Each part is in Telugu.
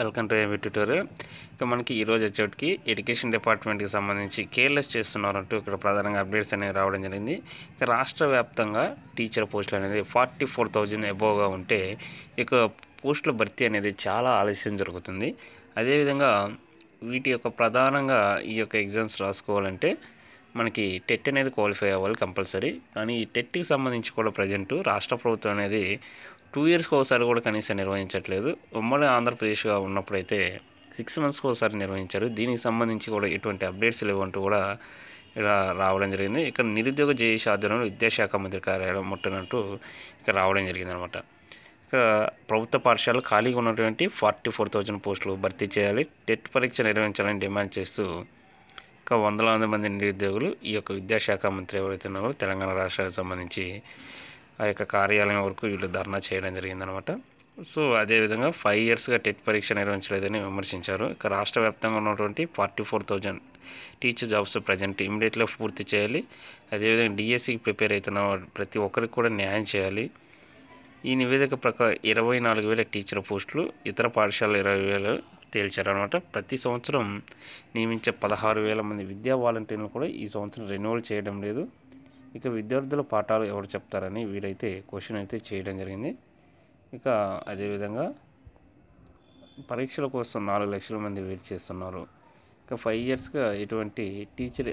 వెల్కమ్ టు ఏవి ట్యూటోరియల్ ఇక మనకి ఈరోజు వచ్చేటికి ఎడ్యుకేషన్ డిపార్ట్మెంట్కి సంబంధించి కేర్లెస్ చేస్తున్నారంటూ ఇక్కడ ప్రధానంగా అప్డేట్స్ అనేవి రావడం జరిగింది ఇక రాష్ట్ర వ్యాప్తంగా టీచర్ పోస్టులు అనేది ఫార్టీ ఫోర్ థౌజండ్ అబోవ్గా ఉంటే ఇక పోస్టుల భర్తీ అనేది చాలా ఆలస్యం జరుగుతుంది అదేవిధంగా వీటి యొక్క ప్రధానంగా ఈ యొక్క ఎగ్జామ్స్ రాసుకోవాలంటే మనకి టెట్ అనేది క్వాలిఫై అవ్వాలి కంపల్సరీ కానీ ఈ టెట్కి సంబంధించి కూడా ప్రజెంటు రాష్ట్ర ప్రభుత్వం అనేది టూ ఇయర్స్కి ఒకసారి కూడా కనీసం నిర్వహించట్లేదు ఉమ్మడి ఆంధ్రప్రదేశ్గా ఉన్నప్పుడైతే సిక్స్ మంత్స్కి ఒకసారి నిర్వహించారు దీనికి సంబంధించి కూడా ఎటువంటి అప్డేట్స్ లేవంటూ కూడా ఇలా రావడం జరిగింది ఇక్కడ నిరుద్యోగ జేఏసీ ఆధ్వర్యంలో విద్యాశాఖ మంత్రి కార్యాలయం ముట్టినట్టు ఇక్కడ రావడం జరిగింది అనమాట ఇక్కడ ప్రభుత్వ పాఠశాలలు ఖాళీగా ఉన్నటువంటి ఫార్టీ ఫోర్ థౌజండ్ పోస్టులు భర్తీ చేయాలి టెట్ పరీక్ష నిర్వహించాలని డిమాండ్ చేస్తూ ఇంకా వందలాది మంది నిరుద్యోగులు ఈ యొక్క విద్యాశాఖ మంత్రి ఎవరైతే ఉన్నారో తెలంగాణ రాష్ట్రానికి సంబంధించి ఆ యొక్క కార్యాలయం వరకు వీళ్ళు ధర్నా చేయడం జరిగిందనమాట సో అదేవిధంగా ఫైవ్ ఇయర్స్గా టెట్ పరీక్ష నిర్వహించలేదని విమర్శించారు ఇక రాష్ట్ర వ్యాప్తంగా ఉన్నటువంటి forty four thousand teacher jobs present ఇమీడియట్గా పూర్తి చేయాలి అదేవిధంగా డిఎస్సికి e ప్రిపేర్ అవుతున్న ప్రతి ఒక్కరికి కూడా న్యాయం చేయాలి ఈ నివేదిక ప్రకారం ఇరవై నాలుగు వేల టీచర్ పోస్టులు ఇతర పాఠశాలలు ఇరవై వేలు తేల్చారనమాట ప్రతి సంవత్సరం నియమించే పదహారు వేల మంది విద్యా వాలంటీర్లు కూడా ఈ సంవత్సరం రెన్యువల్ చేయడం లేదు ఇక విద్యార్థుల పాఠాలు ఎవరు చెప్తారని వీరైతే క్వశ్చన్ అయితే చేయడం జరిగింది ఇక అదేవిధంగా పరీక్షల కోసం నాలుగు లక్షల మంది వెయిట్ చేస్తున్నారు ఇక ఫైవ్ ఇయర్స్గా ఎటువంటి టీచర్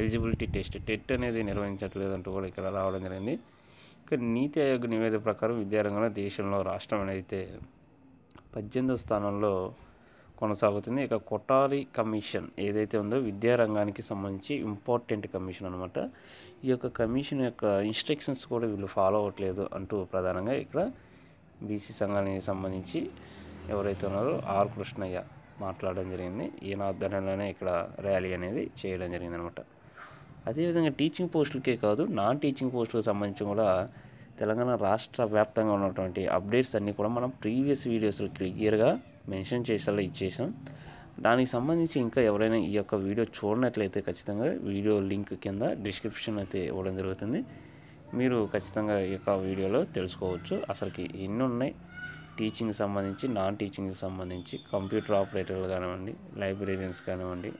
ఎలిజిబిలిటీ టెస్ట్ టెట్ అనేది నిర్వహించట్లేదంటూ కూడా ఇక్కడ రావడం జరిగింది ఇక నీతి ఆయోగ్ నివేదిక ప్రకారం విద్యారంగంలో దేశంలో రాష్ట్రం అనేది పద్దెనిమిదో స్థానంలో కొనసాగుతుంది ఇక కొటారి కమిషన్ ఏదైతే ఉందో విద్యా రంగానికి సంబంధించి ఇంపార్టెంట్ కమిషన్ అనమాట ఈ యొక్క కమిషన్ యొక్క ఇన్స్ట్రక్షన్స్ కూడా వీళ్ళు ఫాలో అవ్వట్లేదు అంటూ ప్రధానంగా ఇక్కడ బీసీ సంఘానికి సంబంధించి ఎవరైతే ఉన్నారో ఆర్ కృష్ణయ్య మాట్లాడడం జరిగింది ఈయన ఆధ్వర్యంలోనే ఇక్కడ ర్యాలీ అనేది చేయడం జరిగింది అనమాట అదేవిధంగా టీచింగ్ పోస్టులకే కాదు నాన్ టీచింగ్ పోస్టులకు సంబంధించి కూడా తెలంగాణ రాష్ట్ర వ్యాప్తంగా ఉన్నటువంటి అప్డేట్స్ అన్నీ కూడా మనం ప్రీవియస్ వీడియోస్లో క్లియర్గా మెన్షన్ చేసేలా ఇచ్చేసాం దానికి సంబంధించి ఇంకా ఎవరైనా ఈ యొక్క వీడియో చూడనట్లయితే ఖచ్చితంగా వీడియో లింక్ కింద డిస్క్రిప్షన్ అయితే ఇవ్వడం జరుగుతుంది మీరు ఖచ్చితంగా ఈ యొక్క వీడియోలో తెలుసుకోవచ్చు అసలుకి ఎన్ని ఉన్నాయి టీచింగ్ సంబంధించి నాన్ టీచింగ్కి సంబంధించి కంప్యూటర్ ఆపరేటర్లు కానివ్వండి లైబ్రేరియన్స్ కానివ్వండి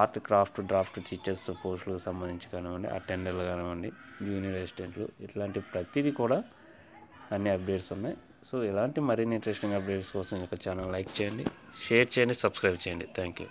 ఆర్ట్ క్రాఫ్ట్ డ్రాఫ్ట్ టీచర్స్ పోస్టులకు సంబంధించి కానివ్వండి అటెండర్లు కానివ్వండి జూనియర్ అసిస్టెంట్లు ఇట్లాంటి ప్రతిదీ కూడా అన్ని అప్డేట్స్ ఉన్నాయి సో ఇలాంటి మరిన్ని ఇంట్రెస్టింగ్ అప్డేట్స్ కోసం యొక్క ఛానల్ లైక్ చేయండి షేర్ చేయండి సబ్స్క్రైబ్ చేయండి థ్యాంక్ యూ